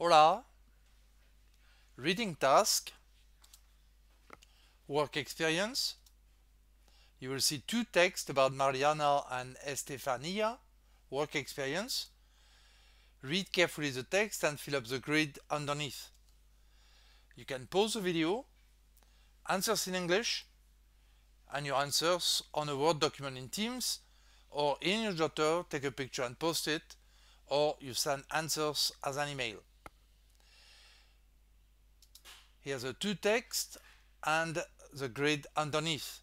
Hola, reading task, work experience. You will see two texts about Mariana and Estefania, work experience. Read carefully the text and fill up the grid underneath. You can pause the video, answers in English, and your answers on a Word document in Teams, or in your jotter, take a picture and post it, or you send answers as an email. Here's the two text and the grid underneath.